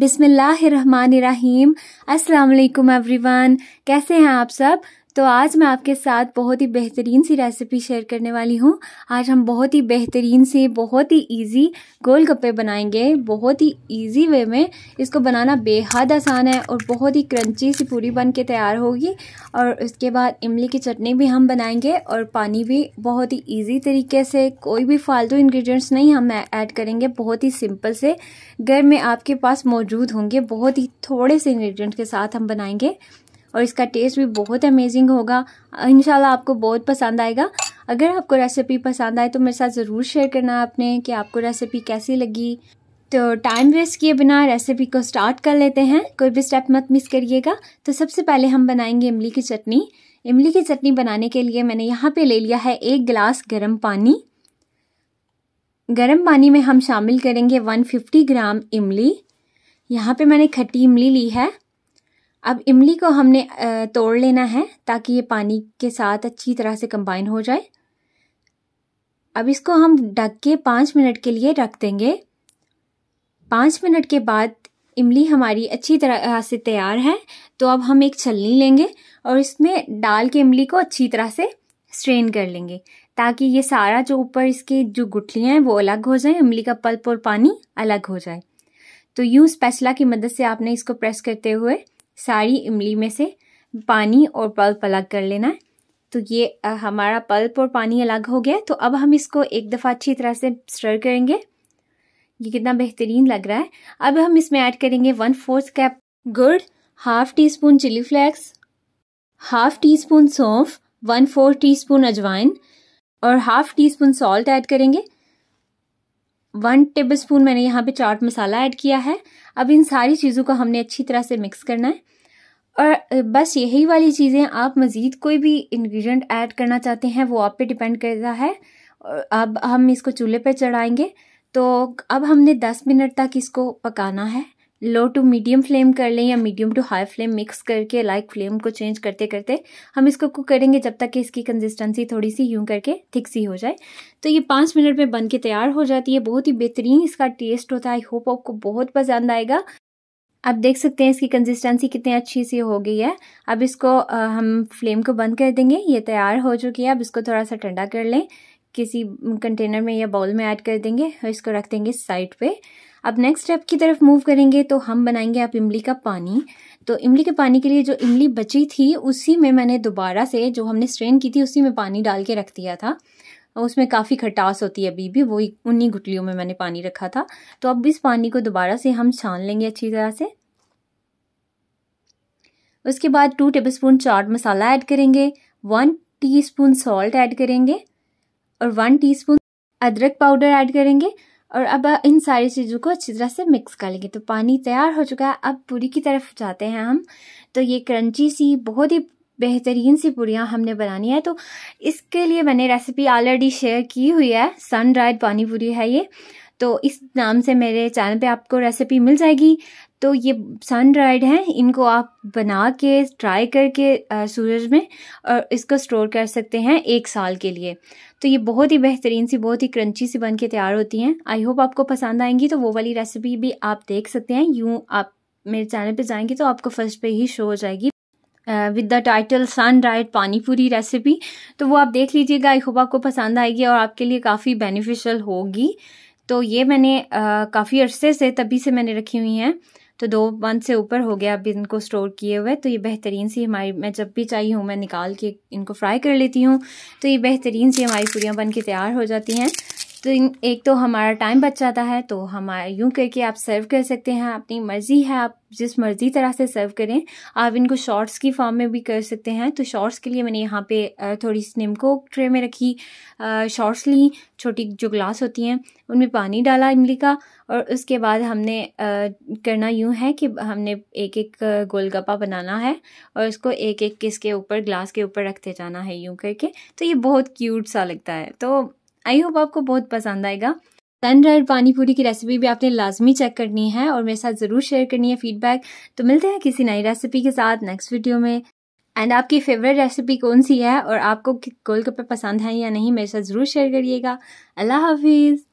बिसमीम अस्सलाम एवरीवन कैसे हैं आप सब तो आज मैं आपके साथ बहुत ही बेहतरीन सी रेसिपी शेयर करने वाली हूँ आज हम बहुत ही बेहतरीन से बहुत ही इजी गोलगप्पे बनाएंगे बहुत ही इजी वे में इसको बनाना बेहद आसान है और बहुत ही क्रंची सी पूरी बन के तैयार होगी और उसके बाद इमली की चटनी भी हम बनाएंगे और पानी भी बहुत ही ईजी तरीके से कोई भी फालतू इन्ग्रीडियंट्स नहीं हम ऐड करेंगे बहुत ही सिंपल से घर में आपके पास मौजूद होंगे बहुत ही थोड़े से इन्ग्रीडियंट के साथ हम बनाएंगे और इसका टेस्ट भी बहुत अमेजिंग होगा इन आपको बहुत पसंद आएगा अगर आपको रेसिपी पसंद आए तो मेरे साथ ज़रूर शेयर करना आपने कि आपको रेसिपी कैसी लगी तो टाइम वेस्ट किए बिना रेसिपी को स्टार्ट कर लेते हैं कोई भी स्टेप मत मिस करिएगा तो सबसे पहले हम बनाएंगे इमली की चटनी इमली की चटनी बनाने के लिए मैंने यहाँ पे ले लिया है एक गिलास गर्म पानी गर्म पानी में हम शामिल करेंगे 150 ग्राम इमली यहाँ पे मैंने खट्टी इमली ली है अब इमली को हमने तोड़ लेना है ताकि ये पानी के साथ अच्छी तरह से कंबाइन हो जाए अब इसको हम ढक के पाँच मिनट के लिए रख देंगे पाँच मिनट के बाद इमली हमारी अच्छी तरह से तैयार है तो अब हम एक छलनी लेंगे और इसमें डाल के इमली को अच्छी तरह से स्ट्रेन कर लेंगे ताकि ये सारा जो ऊपर इसके जो गुठलियाँ हैं वो अलग हो जाए इमली का पल्प और पानी अलग हो जाए तो यूँ स्पेचला की मदद से आपने इसको प्रेस करते हुए सारी इमली में से पानी और पल्प अलग कर लेना है तो ये हमारा पल्प और पानी अलग हो गया तो अब हम इसको एक दफ़ा अच्छी तरह से स्टर करेंगे ये कितना बेहतरीन लग रहा है अब हम इसमें ऐड करेंगे वन फोर्थ कप गुड़ half teaspoon chilli flakes half teaspoon सौंफ वन फोर्थ टी स्पून अजवाइन और half teaspoon salt add करेंगे वन टेबलस्पून मैंने यहाँ पे चाट मसाला ऐड किया है अब इन सारी चीज़ों को हमने अच्छी तरह से मिक्स करना है और बस यही वाली चीज़ें आप मज़ीद कोई भी इन्ग्रीडियंट ऐड करना चाहते हैं वो आप पे डिपेंड करता है अब हम इसको चूल्हे पे चढ़ाएंगे तो अब हमने 10 मिनट तक इसको पकाना है लो टू मीडियम फ्लेम कर लें या medium to high flame mix करके लाइक फ्लेम को चेंज करते करते हम इसको कुक करेंगे जब तक कि इसकी कंसिस्टेंसी थोड़ी सी यूं करके थिक सी हो जाए तो ये पाँच मिनट में बन के तैयार हो जाती है बहुत ही बेहतरीन इसका टेस्ट होता है आई होप आपको बहुत पसंद आएगा आप देख सकते हैं इसकी कंसिस्टेंसी कितनी अच्छी सी हो गई है अब इसको आ, हम फ्लेम को बंद कर देंगे ये तैयार हो चुकी है अब इसको थोड़ा सा ठंडा कर लें किसी कंटेनर में या बाउल में ऐड कर देंगे और इसको रख देंगे साइड पे अब नेक्स्ट स्टेप की तरफ मूव करेंगे तो हम बनाएंगे आप इमली का पानी तो इमली के पानी के लिए जो इमली बची थी उसी में मैंने दोबारा से जो हमने स्ट्रेन की थी उसी में पानी डाल के रख दिया था उसमें काफ़ी खटास होती है अभी भी वही उन्हीं गुटलियों में मैंने पानी रखा था तो अब इस पानी को दोबारा से हम छान लेंगे अच्छी तरह से उसके बाद two tablespoon chaat masala add करेंगे वन टीस्पून सॉल्ट ऐड करेंगे और वन टीस्पून अदरक पाउडर ऐड करेंगे और अब इन सारी चीज़ों को अच्छी तरह से मिक्स कर लेंगे तो पानी तैयार हो चुका है अब पूरी की तरफ जाते हैं हम तो ये क्रंची सी बहुत ही बेहतरीन सी पूरियाँ हमने बनानी है तो इसके लिए मैंने रेसिपी ऑलरेडी शेयर की हुई है सन ड्राइड पानी पूरी है ये तो इस नाम से मेरे चैनल पे आपको रेसिपी मिल जाएगी तो ये सन ड्राइड हैं इनको आप बना के ट्राई करके सूरज में और इसको स्टोर कर सकते हैं एक साल के लिए तो ये बहुत ही बेहतरीन सी बहुत ही क्रंची सी बन के तैयार होती हैं आई होप आपको पसंद आएंगी तो वो वाली रेसिपी भी आप देख सकते हैं यूँ आप मेरे चैनल पे जाएंगे तो आपको फर्स्ट पे ही शो हो जाएगी with the title sun diet panipuri recipe तो वो आप देख लीजिएगा आई होप आपको पसंद आएगी और आपके लिए काफ़ी बेनिफिशियल होगी तो ये मैंने काफ़ी अरसे से तभी से मैंने रखी हुई हैं तो दो मंथ से ऊपर हो गया अभी इनको स्टोर किए हुए तो ये बेहतरीन सी हमारी मैं जब भी चाहिए हूँ मैं निकाल के इनको फ्राई कर लेती हूँ तो ये बेहतरीन सी हमारी पूड़ियाँ बन के तैयार हो जाती हैं तो एक तो हमारा टाइम बच जाता है तो हम यूं करके आप सर्व कर सकते हैं अपनी मर्ज़ी है आप जिस मर्ज़ी तरह से सर्व करें आप इनको शॉर्ट्स की फॉर्म में भी कर सकते हैं तो शॉर्ट्स के लिए मैंने यहाँ पे थोड़ी सी निमको ट्रे में रखी शॉर्ट्स ली छोटी जो ग्लास होती हैं उनमें पानी डाला इमली का और उसके बाद हमने करना यूँ है कि हमने एक एक गोलगप्पा बनाना है और उसको एक एक किसके ऊपर ग्लास के ऊपर रखते जाना है यूँ करके तो ये बहुत क्यूट सा लगता है तो आई होप आपको बहुत पसंद आएगा सन ड्राइड पानी पूरी की रेसिपी भी आपने लाजमी चेक करनी है और मेरे साथ ज़रूर शेयर करनी है फीडबैक तो मिलते हैं किसी नई रेसिपी के साथ नेक्स्ट वीडियो में एंड आपकी फेवरेट रेसिपी कौन सी है और आपको गोलगप्पे पसंद है या नहीं मेरे साथ ज़रूर शेयर करिएगा अल्लाह हाफिज़